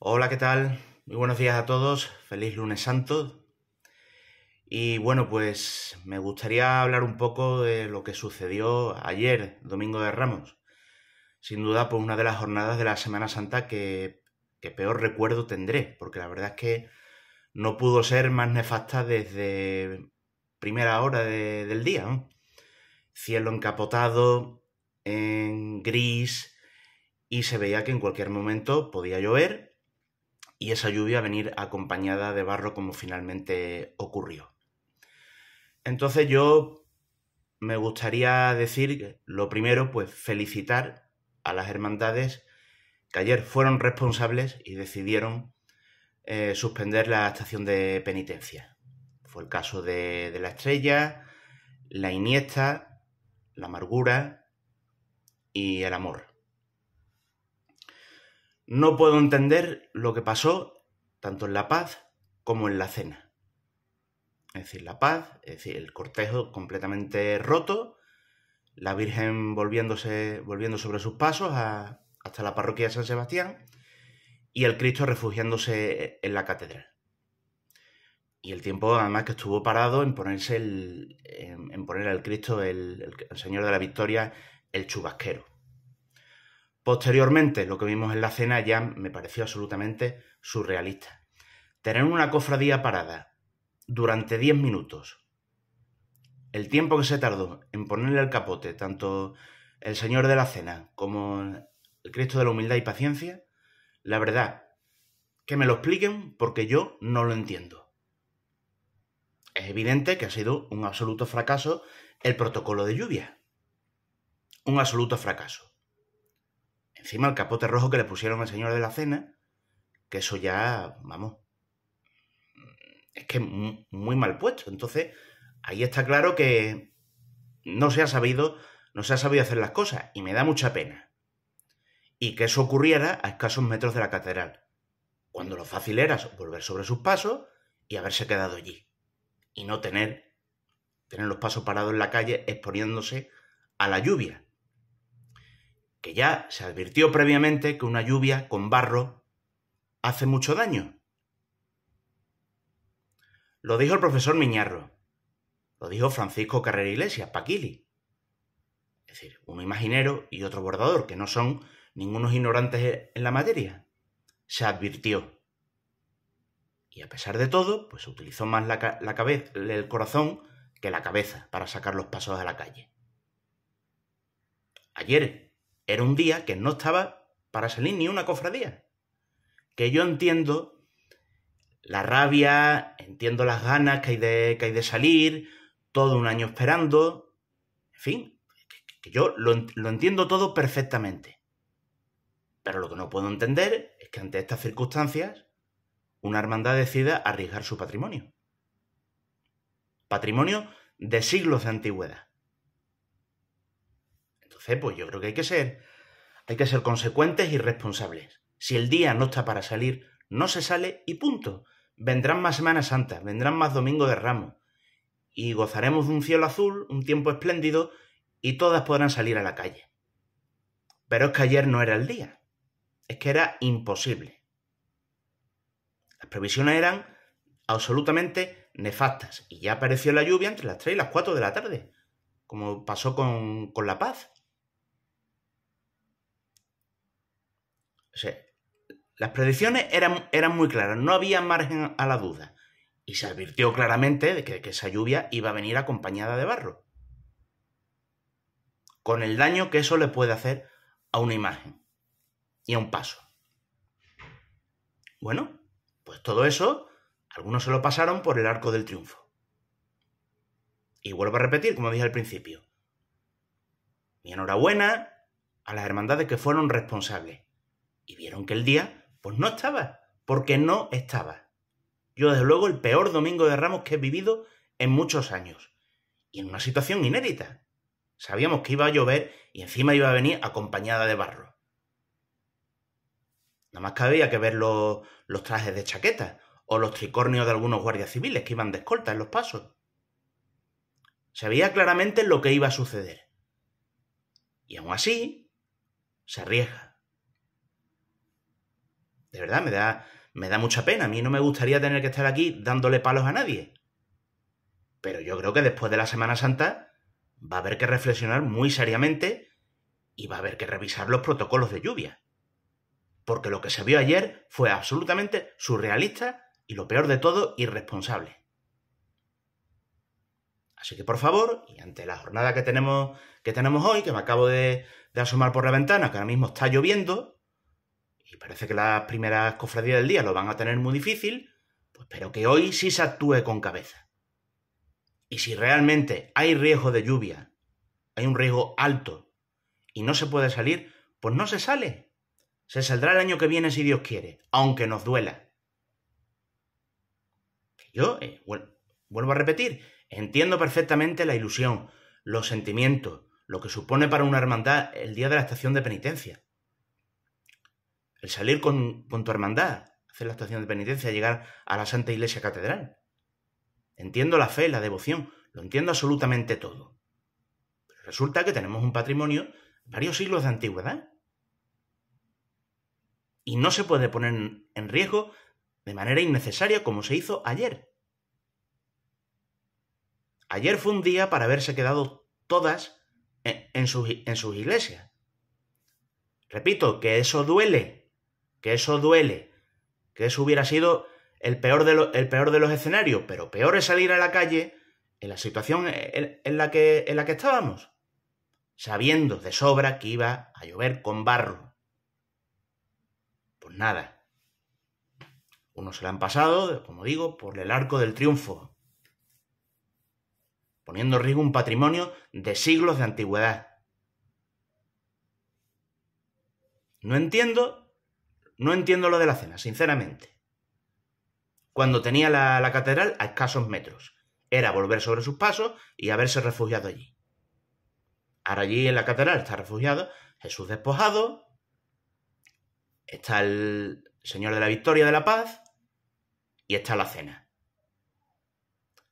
Hola, ¿qué tal? Muy buenos días a todos, feliz lunes santo. Y bueno, pues me gustaría hablar un poco de lo que sucedió ayer, Domingo de Ramos. Sin duda, pues una de las jornadas de la Semana Santa que, peor recuerdo tendré, porque la verdad es que no pudo ser más nefasta desde primera hora del día. Cielo encapotado, en gris, y se veía que en cualquier momento podía llover y esa lluvia venir acompañada de barro como finalmente ocurrió. Entonces yo me gustaría decir, lo primero, pues felicitar a las hermandades que ayer fueron responsables y decidieron eh, suspender la estación de penitencia. Fue el caso de, de la estrella, la iniesta, la amargura y el amor. No puedo entender lo que pasó tanto en La Paz como en la cena. Es decir, La Paz, es decir, el cortejo completamente roto, la Virgen volviéndose, volviendo sobre sus pasos hasta la parroquia de San Sebastián y el Cristo refugiándose en la catedral. Y el tiempo además que estuvo parado en, ponerse el, en, poner al Cristo, el Señor de la Victoria, el chubasquero. Posteriormente, lo que vimos en la cena ya me pareció absolutamente surrealista. Tener una cofradía parada durante 10 minutos, el tiempo que se tardó en ponerle el capote tanto el Señor de la Cena como el Cristo de la Humildad y Paciencia, la verdad, que me lo expliquen porque yo no lo entiendo. Es evidente que ha sido un absoluto fracaso el protocolo de lluvia. Un absoluto fracaso. Encima el capote rojo que le pusieron al señor de la cena, que eso ya, vamos, es que muy mal puesto. Entonces, ahí está claro que no se ha sabido, no se ha sabido hacer las cosas y me da mucha pena. Y que eso ocurriera a escasos metros de la catedral, cuando lo fácil era volver sobre sus pasos y haberse quedado allí. Y no tener, tener los pasos parados en la calle exponiéndose a la lluvia, que ya se advirtió previamente que una lluvia con barro hace mucho daño. Lo dijo el profesor Miñarro, lo dijo Francisco Carrera Iglesias, Paquili. Es decir, un imaginero y otro bordador, que no son ningunos ignorantes en la materia. Se advirtió. Y a pesar de todo, pues utilizó más la, la cabeza, el corazón que la cabeza para sacar los pasos a la calle. Ayer, era un día que no estaba para salir ni una cofradía. Que yo entiendo la rabia, entiendo las ganas que hay de, que hay de salir, todo un año esperando, en fin, que, yo lo, lo entiendo todo perfectamente. Pero lo que no puedo entender es que ante estas circunstancias una hermandad decida arriesgar su patrimonio. Patrimonio de siglos de antigüedad pues yo creo que hay que ser, hay que ser consecuentes y responsables. Si el día no está para salir, no se sale y punto. Vendrán más Semanas Santas, vendrán más Domingo de Ramos. Y gozaremos de un cielo azul, un tiempo espléndido, y todas podrán salir a la calle. Pero es que ayer no era el día. Es que era imposible. Las previsiones eran absolutamente nefastas. Y ya apareció la lluvia entre las 3 y las 4 de la tarde, como pasó con La Paz. las predicciones eran, muy claras, no había margen a la duda. Y se advirtió claramente de que, que esa lluvia iba a venir acompañada de barro. Con el daño que eso le puede hacer a una imagen y a un paso. Bueno, pues todo eso, algunos se lo pasaron por el arco del triunfo. Y vuelvo a repetir, como dije al principio, mi enhorabuena a las hermandades que fueron responsables y vieron que el día, pues no estaba, porque no estaba. Yo, desde luego, el peor domingo de ramos que he vivido en muchos años, y en una situación inédita. Sabíamos que iba a llover y encima iba a venir acompañada de barro. Nada más que había que ver los, los trajes de chaqueta o los tricornios de algunos guardias civiles que iban de escolta en los pasos. Sabía claramente lo que iba a suceder. Y aún así, se arriesga de verdad, me da, me da mucha pena. A mí no me gustaría tener que estar aquí dándole palos a nadie. Pero yo creo que después de la Semana Santa va a haber que reflexionar muy seriamente y va a haber que revisar los protocolos de lluvia. Porque lo que se vio ayer fue absolutamente surrealista y lo peor de todo, irresponsable. Así que por favor, y ante la jornada que tenemos, que tenemos hoy, que me acabo de asomar por la ventana, que ahora mismo está lloviendo, y parece que las primeras cofradías del día lo van a tener muy difícil, pues pero que hoy sí se actúe con cabeza. Y si realmente hay riesgo de lluvia, hay un riesgo alto, y no se puede salir, pues no se sale. Se saldrá el año que viene si Dios quiere, aunque nos duela. Yo, eh, vuelvo a repetir, entiendo perfectamente la ilusión, los sentimientos, lo que supone para una hermandad el día de la estación de penitencia el salir con, tu hermandad, hacer la estación de penitencia, llegar a la Santa Iglesia Catedral. Entiendo la fe, la devoción, lo entiendo absolutamente todo. Pero resulta que tenemos un patrimonio de varios siglos de antigüedad. Y no se puede poner en riesgo de manera innecesaria como se hizo ayer. Ayer fue un día para haberse quedado todas en sus iglesias. Repito, que eso duele, que eso duele, que eso hubiera sido el peor de, peor de los escenarios, pero peor es salir a la calle en la situación e, en, la que, estábamos, sabiendo de sobra que iba a llover con barro. Pues nada. Uno se la han pasado, como digo, por el arco del triunfo, poniendo en riesgo un patrimonio de siglos de antigüedad. No entiendo no entiendo lo de la cena, sinceramente. Cuando tenía la, catedral a escasos metros. Era volver sobre sus pasos y haberse refugiado allí. Ahora allí en la catedral está refugiado Jesús despojado. Está el Señor de la Victoria de la Paz. Y está la cena.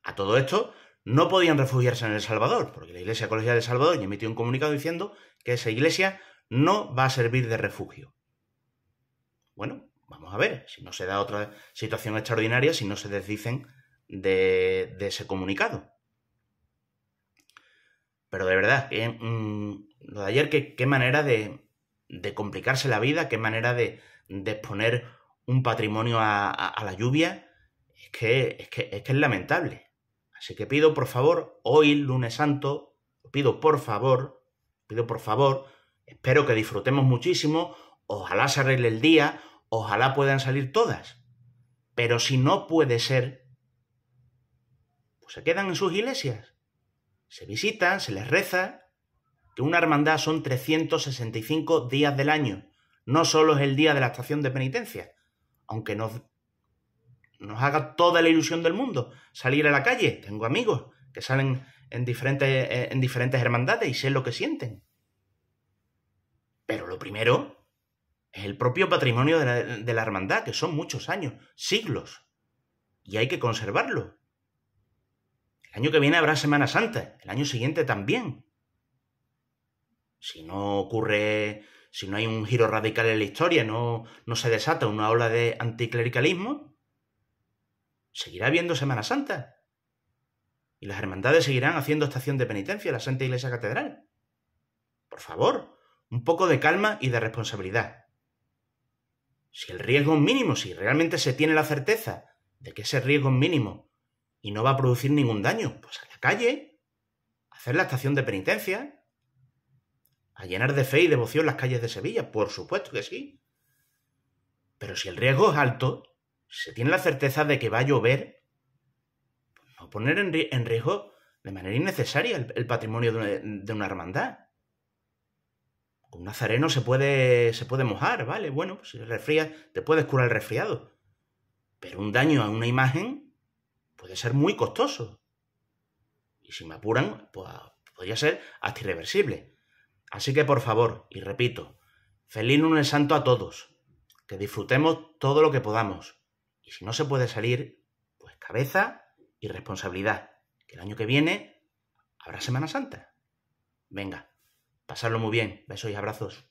A todo esto, no podían refugiarse en El Salvador, porque la Iglesia Colegial de de Salvador emitió un comunicado diciendo que esa iglesia no va a servir de refugio. Bueno, vamos a ver si no se da otra situación extraordinaria, si no se desdicen de, ese comunicado. Pero de verdad, mm, lo de ayer, qué, manera de, complicarse la vida, qué manera de, exponer un patrimonio a, la lluvia, es que, es que, es, que, es lamentable. Así que pido por favor, hoy, lunes santo, pido por favor, pido por favor, espero que disfrutemos muchísimo, Ojalá se arregle el día, ojalá puedan salir todas. Pero si no puede ser, pues se quedan en sus iglesias. Se visitan, se les reza, que una hermandad son 365 días del año. No solo es el día de la estación de penitencia, aunque nos, nos haga toda la ilusión del mundo salir a la calle. Tengo amigos que salen en diferentes, eh, en diferentes hermandades y sé lo que sienten. Pero lo primero es el propio patrimonio de la, hermandad, que son muchos años, siglos, y hay que conservarlo. El año que viene habrá Semana Santa, el año siguiente también. Si no ocurre, si no hay un giro radical en la historia, no, no se desata una ola de anticlericalismo, seguirá habiendo Semana Santa. Y las hermandades seguirán haciendo estación de penitencia, en la Santa Iglesia Catedral. Por favor, un poco de calma y de responsabilidad si el riesgo es mínimo, si realmente se tiene la certeza de que ese riesgo es mínimo y no va a producir ningún daño, pues a la calle, hacer la estación de penitencia, a llenar de fe y devoción las calles de Sevilla, por supuesto que sí. Pero si el riesgo es alto, si se tiene la certeza de que va a llover, pues no poner en riesgo de manera innecesaria el, patrimonio de una hermandad un Nazareno se puede, se puede mojar, ¿vale? Bueno, pues si resfrías, te puedes curar el resfriado. Pero un daño a una imagen puede ser muy costoso. Y si me apuran, pues podría ser hasta irreversible. Así que por favor, y repito, feliz lunes santo a todos. Que disfrutemos todo lo que podamos. Y si no se puede salir, pues cabeza y responsabilidad. Que el año que viene habrá Semana Santa. Venga, Pasarlo muy bien. Besos y abrazos.